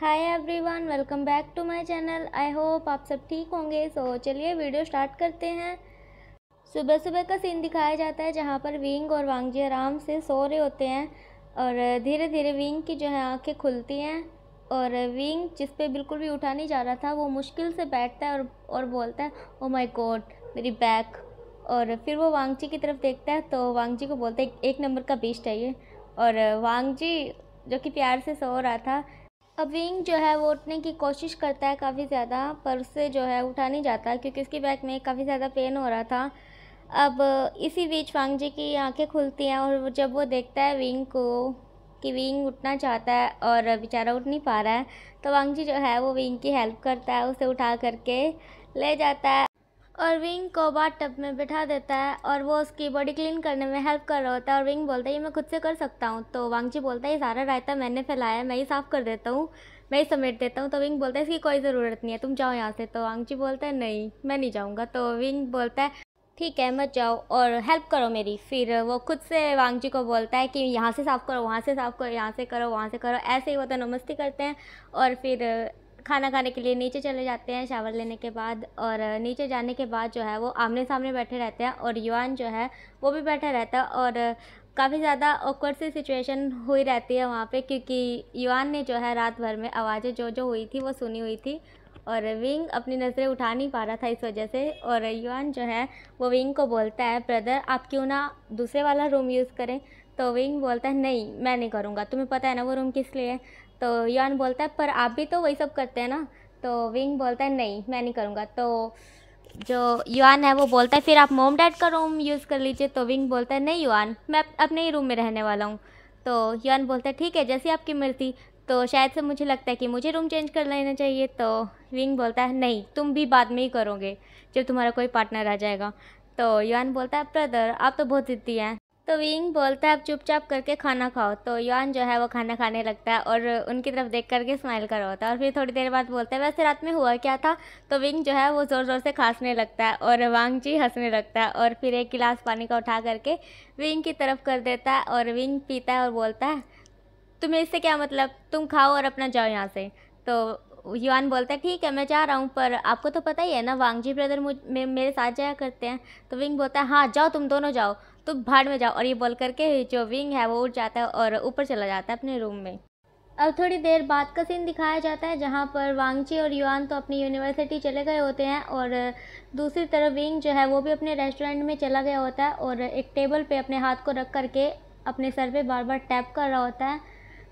hi everyone welcome back to my channel I hope आप सब ठीक होंगे सो so, चलिए वीडियो स्टार्ट करते हैं सुबह सुबह का सीन दिखाया जाता है जहाँ पर विंग और वांगजी आराम से सो रहे होते हैं और धीरे धीरे विंग की जो है आंखें खुलती हैं और विंग जिस पे बिल्कुल भी उठा नहीं जा रहा था वो मुश्किल से बैठता है और और बोलता है ओ माई गॉड मेरी बैक और फिर वो वांगजी की तरफ देखता है तो वांगजी को बोलता है एक नंबर का बीस्ट है ये और वांगजी जो कि प्यार से सो रहा था अविंग जो है वो उठने की कोशिश करता है काफ़ी ज़्यादा पर उससे जो है उठा नहीं जाता क्योंकि उसकी बैक में काफ़ी ज़्यादा पेन हो रहा था अब इसी बीच जी की आंखें खुलती हैं और जब वो देखता है विंग को कि विंग उठना चाहता है और बेचारा उठ नहीं पा रहा है तो वांगजी जो है वो विंग की हेल्प करता है उसे उठा करके ले जाता है और विंग को बाट टब में बैठा देता है और वो उसकी बॉडी क्लीन करने में हेल्प कर रहा होता है और विंग बोलता है ये मैं खुद से कर सकता हूँ तो वांगची बोलता है ये सारा रायता मैंने फैलाया है मैं ही साफ़ कर देता हूँ मैं ही समेट देता हूँ तो विंग बोलता है इसकी कोई ज़रूरत नहीं है तुम जाओ यहाँ से तो वांगची बोलता है नहीं मैं नहीं जाऊँगा तो विंग बोलता है ठीक है मत जाओ और हेल्प करो मेरी फिर वो खुद से वांगजी को बोलता है कि यहाँ से साफ़ करो वहाँ से साफ़ करो यहाँ से करो वहाँ से करो ऐसे ही वो तो नमस्ती करते हैं और फिर खाना खाने के लिए नीचे चले जाते हैं शावर लेने के बाद और नीचे जाने के बाद जो है वो आमने सामने बैठे रहते हैं और युवान जो है वो भी बैठा रहता है और काफ़ी ज़्यादा ऑकवर्ड सी सिचुएशन हुई रहती है वहाँ पे क्योंकि युवान ने जो है रात भर में आवाज़ें जो जो हुई थी वो सुनी हुई थी और विंग अपनी नज़रें उठा नहीं पा रहा था इस वजह से और युवान जो है वो विंग को बोलता है ब्रदर आप क्यों ना दूसरे वाला रूम यूज़ करें तो विंग बोलता है नहीं मैं नहीं करूँगा तुम्हें पता है ना वो रूम किस लिए है तो यौन बोलता है पर आप भी तो वही सब करते हैं ना तो विंग बोलता है नहीं मैं नहीं करूँगा तो जो युआन है वो बोलता है फिर आप मोम डैड का रूम यूज़ कर लीजिए तो विंग बोलता है नहीं युआन मैं अपने ही रूम में रहने वाला हूँ तो युआन बोलता है ठीक है जैसी आपकी मर्जी तो शायद से मुझे लगता है कि मुझे रूम चेंज कर लेना चाहिए तो विंग बोलता है नहीं तुम भी बाद में ही करोगे जब तुम्हारा कोई पार्टनर आ जाएगा तो युआन बोलता है ब्रदर आप तो बहुत ज़िद्दी हैं तो विंग बोलता है अब चुपचाप करके खाना खाओ तो यौन जो है वो खाना खाने लगता है और उनकी तरफ देख करके स्माइल कर रहा होता है और फिर थोड़ी देर बाद बोलता है वैसे रात में हुआ क्या था तो विंग जो है वो ज़ोर ज़ोर से खांसने लगता है और वांग जी हंसने लगता है और फिर एक गिलास पानी का उठा करके विंग की तरफ कर देता है और विंग पीता है और बोलता है तुम्हें इससे क्या मतलब तुम खाओ और अपना जाओ यहाँ से तो युवान बोलता है ठीक है मैं जा रहा हूँ पर आपको तो पता ही है ना वांगजी ब्रदर मुझ मे, मेरे साथ जाया करते हैं तो विंग बोलता है हाँ जाओ तुम दोनों जाओ तो भाड़ में जाओ और ये बोल करके जो विंग है वो उड़ जाता है और ऊपर चला जाता है अपने रूम में अब थोड़ी देर बाद का सीन दिखाया जाता है जहाँ पर वांगची और युआन तो अपनी यूनिवर्सिटी चले गए होते हैं और दूसरी तरफ विंग जो है वो भी अपने रेस्टोरेंट में चला गया होता है और एक टेबल पे अपने हाथ को रख करके अपने सर पे बार बार टैप कर रहा होता है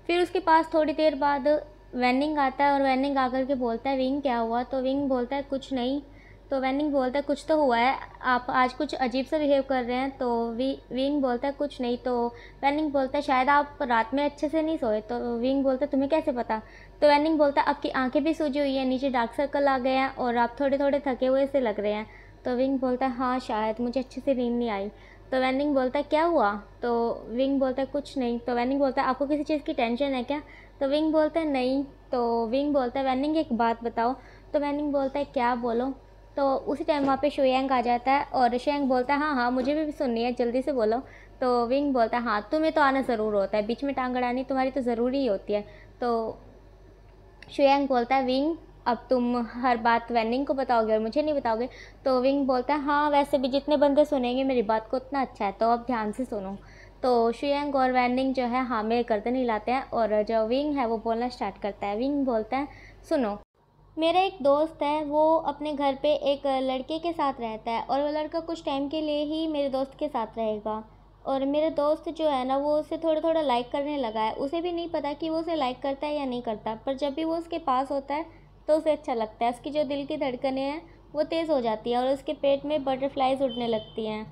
फिर उसके पास थोड़ी देर बाद वैनिंग आता है और वैनिंग आकर के बोलता है विंग क्या हुआ तो विंग बोलता है कुछ नहीं तो वेनिंग बोलता है कुछ तो हुआ है आप आज कुछ अजीब सा बिहेव कर रहे हैं तो वी विंग बोलता है कुछ नहीं तो वेनिंग बोलता है शायद आप रात में अच्छे से नहीं सोए तो विंग बोलता है तुम्हें कैसे पता तो वेनिंग बोलता है आपकी आंखें भी सूजी हुई हैं नीचे डार्क सर्कल आ गए हैं और आप थोड़े थोड़े थके हुए से लग रहे हैं तो विंग बोलता है हाँ शायद मुझे अच्छे से नींद नहीं आई तो वैनिंग बोलता है क्या हुआ तो विंग बोलता है कुछ नहीं तो वेनिंग बोलता है आपको किसी चीज़ की टेंशन है क्या तो विंग बोलता है नहीं तो विंग बोलता है वैनिंग एक बात बताओ तो वैनिंग बोलता है क्या बोलो तो उसी टाइम वहाँ पे शोयंग आ जाता है और शोयंग बोलता है हाँ हाँ मुझे भी सुननी है जल्दी से बोलो तो विंग बोलता है हाँ तुम्हें तो आना ज़रूर होता है बीच में टांग अड़ानी तुम्हारी तो ज़रूरी होती है तो शोयंग बोलता है विंग अब तुम हर बात वैनिंग को बताओगे और मुझे नहीं बताओगे तो विंग बोलता है हाँ वैसे भी जितने बंदे सुनेंगे मेरी बात को उतना अच्छा है तो अब ध्यान से सुनो तो शुयंग और वैनिंग जो है हाँ मेरे गर्दन हिलाते हैं और जो विंग है वो बोलना स्टार्ट करता है विंग बोलता है सुनो मेरा एक दोस्त है वो अपने घर पे एक लड़के के साथ रहता है और वो लड़का कुछ टाइम के लिए ही मेरे दोस्त के साथ रहेगा और मेरा दोस्त जो है ना वो उसे थोड़ा थोड़ा लाइक करने लगा है उसे भी नहीं पता कि वो उसे लाइक करता है या नहीं करता पर जब भी वो उसके पास होता है तो उसे अच्छा लगता है उसकी जो दिल की धड़कने हैं वो तेज़ हो जाती है और उसके पेट में बटरफ्लाइज उड़ने लगती हैं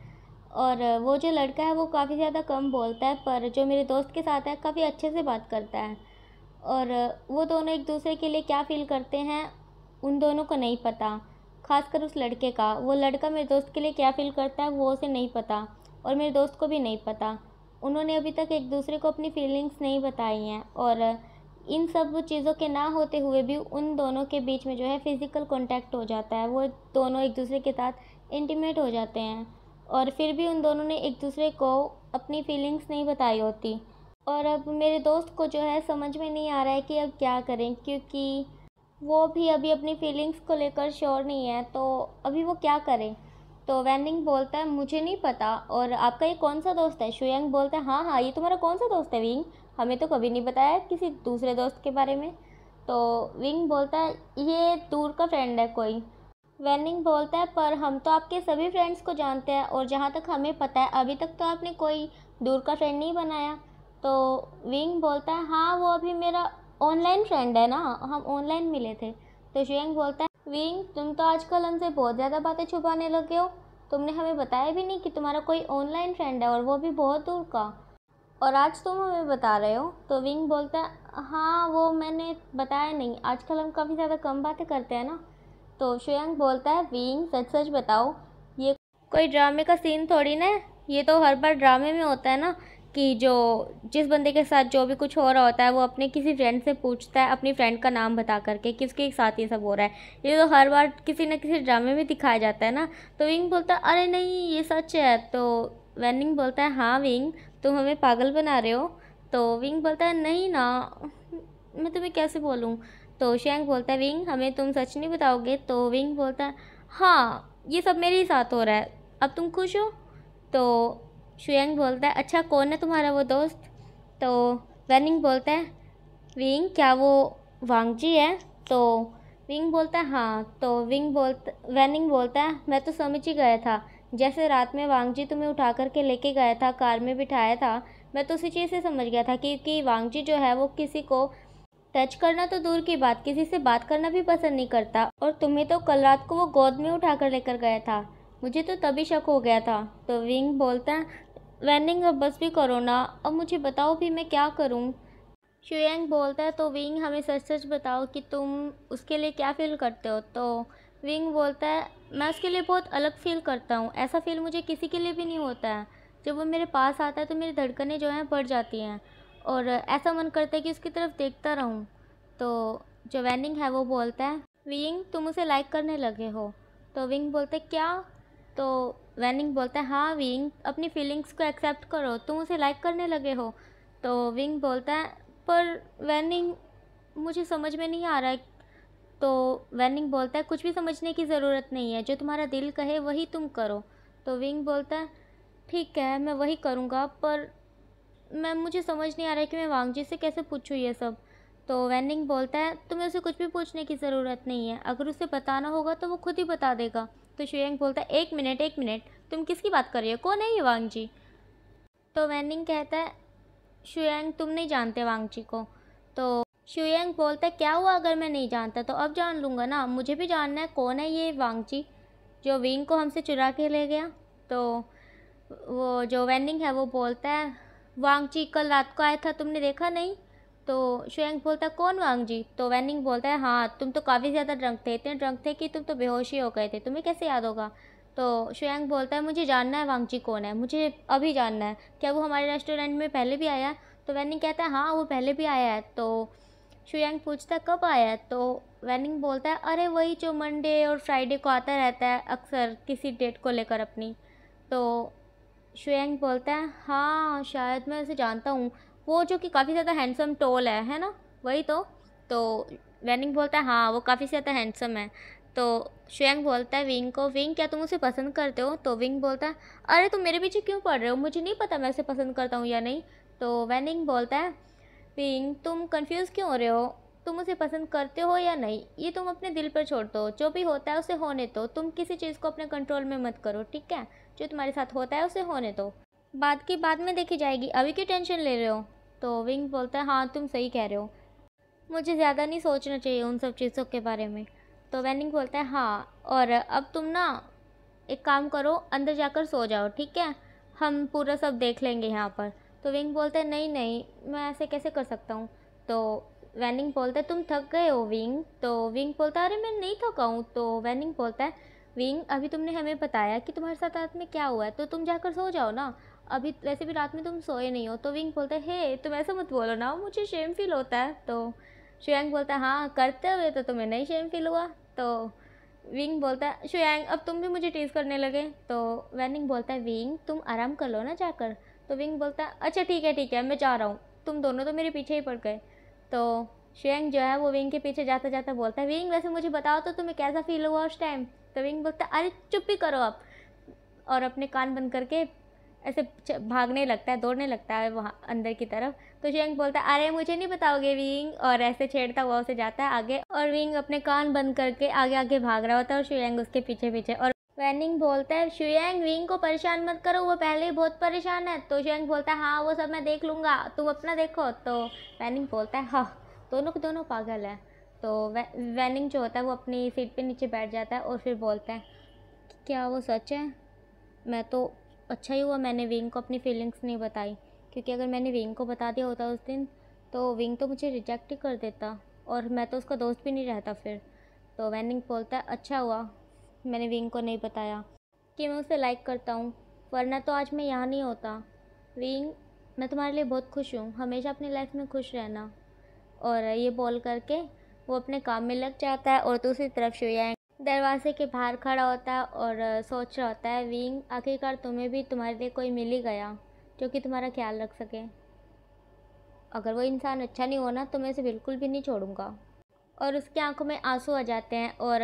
और वो जो लड़का है वो काफ़ी ज़्यादा कम बोलता है पर जो मेरे दोस्त के साथ है काफ़ी अच्छे से बात करता है और वो दोनों एक दूसरे के लिए क्या फील करते हैं उन दोनों को नहीं पता खासकर उस लड़के का वो लड़का मेरे दोस्त के लिए क्या फील करता है वो उसे नहीं पता और मेरे दोस्त को भी नहीं पता उन्होंने अभी तक एक दूसरे को अपनी फीलिंग्स नहीं बताई हैं और इन सब चीज़ों के ना होते हुए भी उन दोनों के बीच में जो है फ़िज़िकल कॉन्टैक्ट हो जाता है वो दोनों एक दूसरे के साथ इंटीमेट हो जाते हैं और फिर भी उन दोनों ने एक दूसरे को अपनी फीलिंग्स नहीं बताई होती और अब मेरे दोस्त को जो है समझ में नहीं आ रहा है कि अब क्या करें क्योंकि वो भी अभी अपनी फीलिंग्स को लेकर श्योर नहीं है तो अभी वो क्या करें तो वैनिंग बोलता है मुझे नहीं पता और आपका ये कौन सा दोस्त है शुयंग बोलता है हाँ हाँ ये तुम्हारा कौन सा दोस्त है विंग हमें तो कभी नहीं बताया किसी दूसरे दोस्त के बारे में तो विंग बोलता है ये दूर का फ्रेंड है कोई वैनिंग बोलता है पर हम तो आपके सभी फ्रेंड्स को जानते हैं और जहाँ तक हमें पता है अभी तक तो आपने कोई दूर का फ्रेंड नहीं बनाया तो विंग बोलता है हाँ वो अभी मेरा ऑनलाइन फ्रेंड है ना हम ऑनलाइन मिले थे तो शिवेंग बोलता है विंग तुम तो आजकल हमसे बहुत ज़्यादा बातें छुपाने लगे हो तुमने हमें बताया भी नहीं कि तुम्हारा कोई ऑनलाइन फ्रेंड है और वो भी बहुत दूर का और आज तुम हमें बता रहे हो तो विंग बोलता है हाँ वो मैंने बताया नहीं आजकल हम काफ़ी ज़्यादा कम बातें करते हैं ना तो शिवेंग बोलता है विंग सच सच बताओ ये कोई ड्रामे का सीन थोड़ी ना है ये तो हर बार ड्रामे में होता है ना कि जो जिस बंदे के साथ जो भी कुछ हो रहा होता है वो अपने किसी फ्रेंड से पूछता है अपनी फ्रेंड का नाम बता करके कि उसके साथ ये सब हो रहा है ये तो हर बार किसी न किसी ड्रामे में दिखाया जाता है ना तो विंग बोलता है अरे नहीं ये सच है तो वैनिंग बोलता है हाँ विंग तुम हमें पागल बना रहे हो तो विंग बोलता है नहीं ना मैं तुम्हें कैसे बोलूँ तो शेंग बोलता है विंग हमें तुम सच नहीं बताओगे तो विंग बोलता है हाँ ये सब मेरे ही साथ हो रहा है अब तुम खुश हो तो शुयंग बोलता है अच्छा कौन है तुम्हारा वो दोस्त तो वैनिंग बोलता है विंग क्या वो वांग जी है तो विंग बोलता है हाँ तो विंग बोलता वैनिंग बोलता है मैं तो समझ ही गया था जैसे रात में वांगजी तुम्हें उठा करके लेके गया था कार में बिठाया था मैं तो उसी चीज़ से समझ गया था क्योंकि वांगजी जो है वो किसी को टच करना तो दूर की बात किसी से बात करना भी पसंद नहीं करता और तुम्हें तो कल रात को वो गोद में उठा कर लेकर गया था मुझे तो तभी शक हो गया था तो विंग बोलता है वैनिंग अब बस भी करो ना अब मुझे बताओ भी मैं क्या करूँ शुयंग बोलता है तो विंग हमें सच सच बताओ कि तुम उसके लिए क्या फील करते हो तो विंग बोलता है मैं उसके लिए बहुत अलग फील करता हूँ ऐसा फील मुझे किसी के लिए भी नहीं होता है जब वो मेरे पास आता है तो मेरी धड़कनें जो हैं बढ़ जाती हैं और ऐसा मन करता है कि उसकी तरफ देखता रहूँ तो जो वैनिंग है वो बोलता है विंग तुम उसे लाइक करने लगे हो तो विंग बोलते क्या तो वैनिंग बोलता है हाँ विंग अपनी फीलिंग्स को एक्सेप्ट करो तुम उसे लाइक करने लगे हो तो विंग बोलता है पर वैनिंग मुझे समझ में नहीं आ रहा है तो वैनिंग बोलता है कुछ भी समझने की ज़रूरत नहीं है जो तुम्हारा दिल कहे वही तुम करो तो विंग बोलता है ठीक है मैं वही करूँगा पर मैं मुझे समझ नहीं आ रहा है कि मैं वांगजी से कैसे पूछूँ ये सब तो वैनिंग बोलता है तुम्हें उसे कुछ भी पूछने की ज़रूरत नहीं है अगर उसे बताना होगा तो वो खुद ही बता देगा तो शुयंग बोलता है एक मिनट एक मिनट तुम किसकी बात कर रही हो कौन है ये वांग जी तो वैनिंग कहता है शुयंग तुम नहीं जानते वांग जी को तो शुयंग बोलता है क्या हुआ अगर मैं नहीं जानता तो अब जान लूँगा ना मुझे भी जानना है कौन है ये वांग जी जो विंग को हमसे चुरा के ले गया तो वो जो वैनिंग है वो बोलता है वांग जी कल रात को आया था तुमने देखा नहीं तो शुयंग बोलता है कौन वांग जी तो वैनिंग बोलता है हाँ तुम तो काफ़ी ज़्यादा ड्रंक थे इतने ड्रंक थे कि तुम तो बेहोश ही हो गए थे तुम्हें कैसे याद होगा तो शुयंग बोलता है मुझे जानना है वांग जी कौन है मुझे अभी जानना है क्या वो हमारे रेस्टोरेंट में पहले भी आया तो वैनिंग कहता है हाँ वो पहले भी आया है तो शुयंग पूछता है कब आया है तो वैनिंग बोलता है अरे वही जो मंडे और फ्राइडे को आता रहता है अक्सर किसी डेट को लेकर अपनी तो शुयंग बोलता है हाँ शायद मैं उसे जानता हूँ वो जो कि काफ़ी ज़्यादा हैंडसम टोल है है ना वही तो तो वैनिंग बोलता है हाँ वो काफ़ी ज़्यादा हैंडसम है तो श्वेंग बोलता है विंग को विंग क्या तुम उसे पसंद करते हो तो विंग बोलता है अरे तुम मेरे पीछे क्यों पढ़ रहे हो मुझे नहीं पता मैं उसे पसंद करता हूँ या नहीं तो वैनिंग बोलता है विंग तुम कंफ्यूज क्यों हो रहे हो तुम उसे पसंद करते हो या नहीं ये तुम अपने दिल पर छोड़ दो जो भी होता है उसे होने दो तुम किसी चीज़ को अपने कंट्रोल में मत करो ठीक है जो तुम्हारे साथ होता है उसे होने दो बाद की बाद में देखी जाएगी अभी क्यों टेंशन ले रहे हो तो विंग बोलता है हाँ तुम सही कह रहे हो मुझे ज़्यादा नहीं सोचना चाहिए उन सब चीज़ों के बारे में तो वैनिंग बोलता है हाँ और अब तुम ना एक काम करो अंदर जाकर सो जाओ ठीक है हम पूरा सब देख लेंगे यहाँ पर तो विंग बोलते हैं नहीं नहीं मैं ऐसे कैसे कर सकता हूँ तो वैनिंग बोलता है तुम थक गए हो विंग तो विंग बोलता है अरे मैं नहीं थका हूँ तो वैनिंग बोलता है विंग अभी तुमने हमें बताया कि तुम्हारे साथ रात में क्या हुआ है तो तुम जाकर सो जाओ ना अभी वैसे भी रात में तुम सोए नहीं हो तो विंग बोलता है हे तुम ऐसा मत बोलो ना मुझे शेम फील होता है तो शुयांग बोलता है हाँ करते हुए तो तुम्हें नहीं शेम फील हुआ तो विंग बोलता है शुयांग अब तुम भी मुझे टीज़ करने लगे तो वैनिंग बोलता है विंग तुम आराम कर लो ना जाकर तो विंग बोलता है अच्छा ठीक है ठीक है मैं जा रहा हूँ तुम दोनों तो मेरे पीछे ही पड़ गए तो शुयांग जो है वो विंग के पीछे जाता जाता बोलता है विंग वैसे मुझे बताओ तो तुम्हें कैसा फील हुआ उस टाइम तो विंग बोलता है अरे चुप ही करो आप और अपने कान बंद करके ऐसे भागने लगता है दौड़ने लगता है वहाँ अंदर की तरफ तो शेंग बोलता है अरे मुझे नहीं बताओगे विंग और ऐसे छेड़ता हुआ उसे जाता है आगे और विंग अपने कान बंद करके आगे आगे भाग रहा होता है और शुयंग उसके पीछे पीछे और वैनिंग बोलता है शुयंग विंग को परेशान मत करो वो पहले ही बहुत परेशान है तो शुयंग बोलता है हाँ वो सब मैं देख लूँगा तुम अपना देखो तो वैनिंग बोलता है हाँ दोनों के दोनों पागल है तो वै, वैनिंग जो होता है वो अपनी सीट पे नीचे बैठ जाता है और फिर बोलता है क्या वो सच है मैं तो अच्छा ही हुआ मैंने विंग को अपनी फीलिंग्स नहीं बताई क्योंकि अगर मैंने विंग को बता दिया होता उस दिन तो विंग तो मुझे रिजेक्ट ही कर देता और मैं तो उसका दोस्त भी नहीं रहता फिर तो वैनिंग बोलता है अच्छा हुआ मैंने विंग को नहीं बताया कि मैं उसे लाइक करता हूँ वरना तो आज मैं यहाँ नहीं होता विंग मैं तुम्हारे लिए बहुत खुश हूँ हमेशा अपनी लाइफ में खुश रहना और ये बोल करके वो अपने काम में लग जाता है और दूसरी तरफ शिवयांग दरवाजे के बाहर खड़ा होता है और सोच रहा होता है विंग आखिरकार तुम्हें भी तुम्हारे लिए कोई मिल ही गया जो कि तुम्हारा ख्याल रख सके अगर वो इंसान अच्छा नहीं होना तो मैं उसे बिल्कुल भी नहीं छोड़ूंगा और उसकी आंखों में आंसू आ जाते हैं और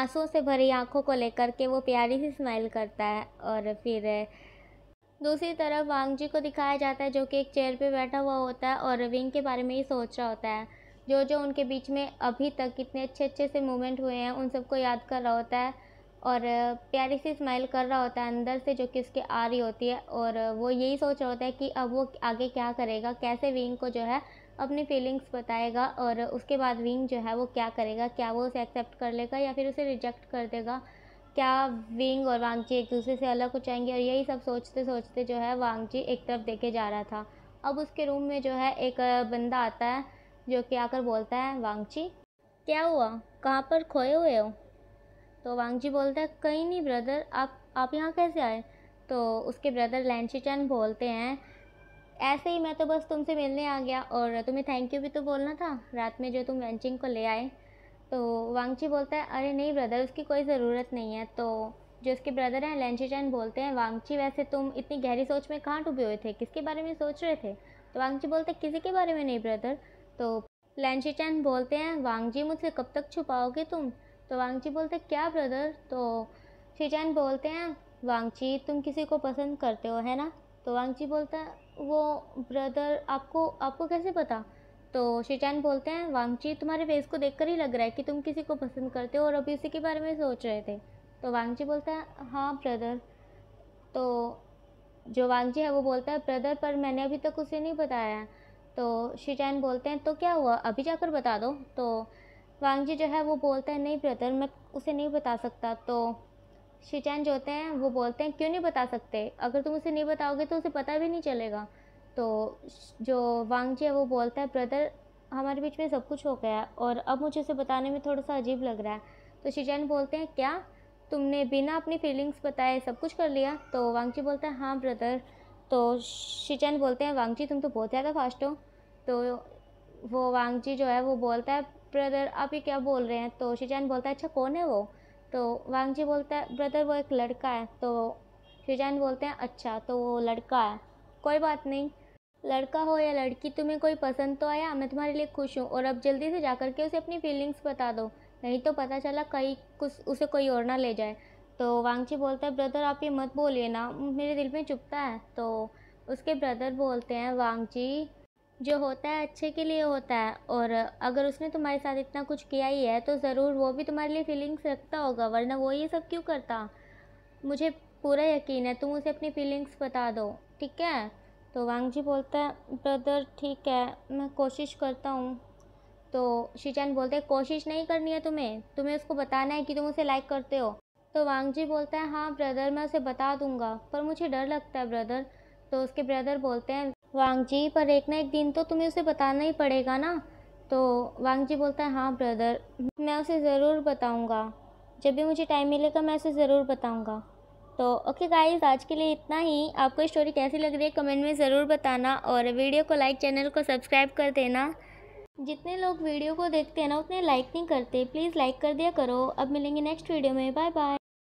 आंसुओं से भरी आंखों को लेकर के वो प्यारी सी स्माइल करता है और फिर दूसरी तरफ वांग जी को दिखाया जाता है जो कि एक चेयर पे बैठा हुआ होता है और विंग के बारे में ही सोच रहा होता है जो जो उनके बीच में अभी तक कितने अच्छे अच्छे से मोमेंट हुए हैं उन सबको याद कर रहा होता है और प्यारी सी स्माइल कर रहा होता है अंदर से जो कि उसके आ रही होती है और वो यही सोच रहा होता है कि अब वो आगे क्या करेगा कैसे विंग को जो है अपनी फीलिंग्स बताएगा और उसके बाद विंग जो है वो क्या करेगा क्या वो उसे एक्सेप्ट कर लेगा या फिर उसे रिजेक्ट कर देगा क्या विंग और वांगजी एक दूसरे से अलग हो जाएंगे और यही सब सोचते सोचते जो है वांगजी एक तरफ देखे जा रहा था अब उसके रूम में जो है एक बंदा आता है जो कि आकर बोलता है वांगची क्या हुआ कहाँ पर खोए हुए हो तो वांगची बोलता है कहीं नहीं ब्रदर आप आप यहाँ कैसे आए तो उसके ब्रदर लैंची चैन बोलते हैं ऐसे ही मैं तो बस तुमसे मिलने आ गया और तुम्हें थैंक यू भी तो बोलना था रात में जो तुम वेंचिंग को ले आए तो वांगची बोलता है अरे नहीं ब्रदर उसकी कोई ज़रूरत नहीं है तो जो उसके ब्रदर हैं लैंची चैन बोलते हैं वांगची वैसे तुम इतनी गहरी सोच में कहाँ डूबे हुए थे किसके बारे में सोच रहे थे तो वांगची बोलते किसी के बारे में नहीं ब्रदर तो लैंची चैन बोलते हैं वांगजी मुझसे कब तक छुपाओगे तुम तो वांगजी बोलते क्या ब्रदर तो चैन बोलते हैं जी तुम किसी को पसंद करते हो है ना तो जी बोलता है वो ब्रदर आपको आपको कैसे पता तो चैन बोलते हैं वांगची तुम्हारे फेस को देखकर ही लग रहा है कि तुम किसी को पसंद करते हो और अभी उसी के बारे में सोच रहे थे तो वांगजी बोलता है हाँ ब्रदर तो जो वांगजी है वो बोलता है ब्रदर पर मैंने अभी तक उसे नहीं बताया है तो शिचैन बोलते हैं तो क्या हुआ अभी जाकर बता दो तो वांग जी जो है वो बोलते हैं नहीं ब्रदर मैं उसे नहीं बता सकता तो शिचैन जो होते हैं वो बोलते हैं क्यों नहीं बता सकते अगर तुम उसे नहीं बताओगे तो उसे पता भी नहीं चलेगा तो जो जी है वो बोलता है ब्रदर हमारे बीच में सब कुछ हो गया है और अब मुझे उसे बताने में थोड़ा सा अजीब लग रहा है तो शिचैन बोलते हैं क्या तुमने बिना अपनी फीलिंग्स बताए सब कुछ कर लिया तो वांग जी बोलता है हाँ ब्रदर तो शिचन बोलते हैं वांग जी तुम तो बहुत ज़्यादा फास्ट हो तो वो वांग जी जो है वो बोलता है ब्रदर आप ये क्या बोल रहे हैं तो शिचन बोलता है अच्छा कौन है वो तो वांग जी बोलता है ब्रदर वो एक लड़का है तो शिचन बोलते हैं अच्छा तो वो लड़का है कोई बात नहीं लड़का हो या लड़की तुम्हें कोई पसंद तो आया मैं तुम्हारे लिए खुश हूँ और अब जल्दी से जा कर के उसे अपनी फीलिंग्स बता दो नहीं तो पता चला कहीं कुछ उसे कोई और ना ले जाए तो वांगची बोलता है ब्रदर आप ये मत बोलिए ना मेरे दिल में चुपता है तो उसके ब्रदर बोलते हैं वांगची जो होता है अच्छे के लिए होता है और अगर उसने तुम्हारे साथ इतना कुछ किया ही है तो ज़रूर वो भी तुम्हारे लिए फीलिंग्स रखता होगा वरना वो ये सब क्यों करता मुझे पूरा यकीन है तुम उसे अपनी फीलिंग्स बता दो ठीक है तो जी बोलता है ब्रदर ठीक है मैं कोशिश करता हूँ तो शिचान बोलते हैं कोशिश नहीं करनी है तुम्हें तुम्हें उसको बताना है कि तुम उसे लाइक करते हो तो जी बोलता है हाँ ब्रदर मैं उसे बता दूंगा पर मुझे डर लगता है ब्रदर तो उसके ब्रदर बोलते हैं वांग जी पर एक ना एक दिन तो तुम्हें उसे बताना ही पड़ेगा ना तो वांग जी बोलता है हाँ ब्रदर मैं उसे ज़रूर बताऊँगा जब भी मुझे टाइम मिलेगा मैं उसे ज़रूर बताऊँगा तो ओके गाइस आज के लिए इतना ही आपको स्टोरी कैसी लग रही है कमेंट में ज़रूर बताना और वीडियो को लाइक चैनल को सब्सक्राइब कर देना जितने लोग वीडियो को देखते हैं ना उतने लाइक नहीं करते प्लीज़ लाइक कर दिया करो अब मिलेंगे नेक्स्ट वीडियो में बाय बाय